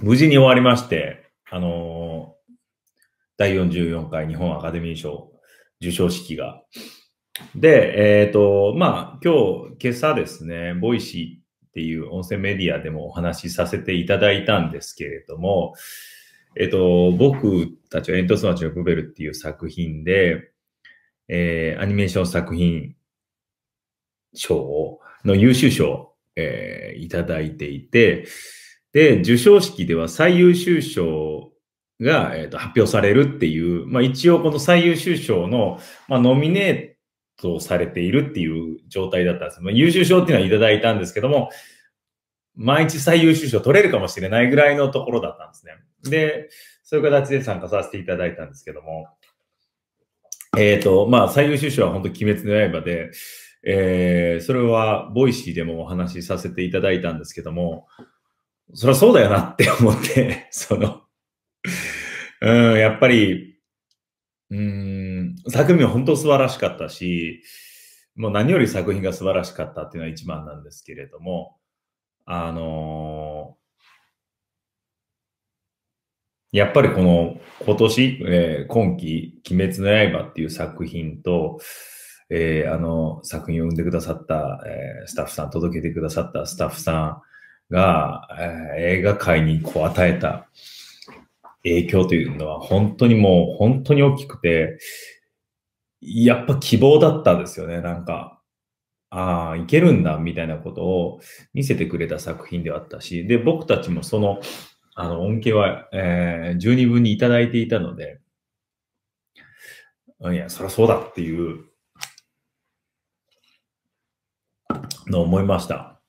無事に終わりまして、あのー、第44回日本アカデミー賞受賞式が。で、えっ、ー、と、まあ、今日、今朝ですね、ボイシーっていう音声メディアでもお話しさせていただいたんですけれども、えっと、僕たちは煙突町のプベルっていう作品で、えー、アニメーション作品賞の優秀賞を、えー、いただいていて、で、授賞式では最優秀賞が、えーと、と発表されるっていう、まあ、一応この最優秀賞の、まあ、ノミネートされているっていう状態だったんです。まあ、優秀賞っていうのはいただいたんですけども、毎日最優秀賞取れるかもしれないぐらいのところだったんですね。で、そういう形で参加させていただいたんですけども、えっ、ー、と、まあ、最優秀賞は本当鬼滅の刃で、えー、それはボイシーでもお話しさせていただいたんですけども、そりゃそうだよなって思って そのうん、やっぱり、うん、作品は本当素晴らしかったし、もう何より作品が素晴らしかったっていうのは一番なんですけれども、あのー、やっぱりこの今年、えー、今季、鬼滅の刃っていう作品と、えー、あの作品を生んでくださった、えー、スタッフさん、届けてくださったスタッフさん、が、え映画界にこう与えた影響というのは本当にもう本当に大きくて、やっぱ希望だったんですよね、なんか。ああ、いけるんだ、みたいなことを見せてくれた作品ではあったし、で、僕たちもその、あの、恩恵は、えー、十二分にいただいていたので、いや、そりゃそうだっていうのを思いました。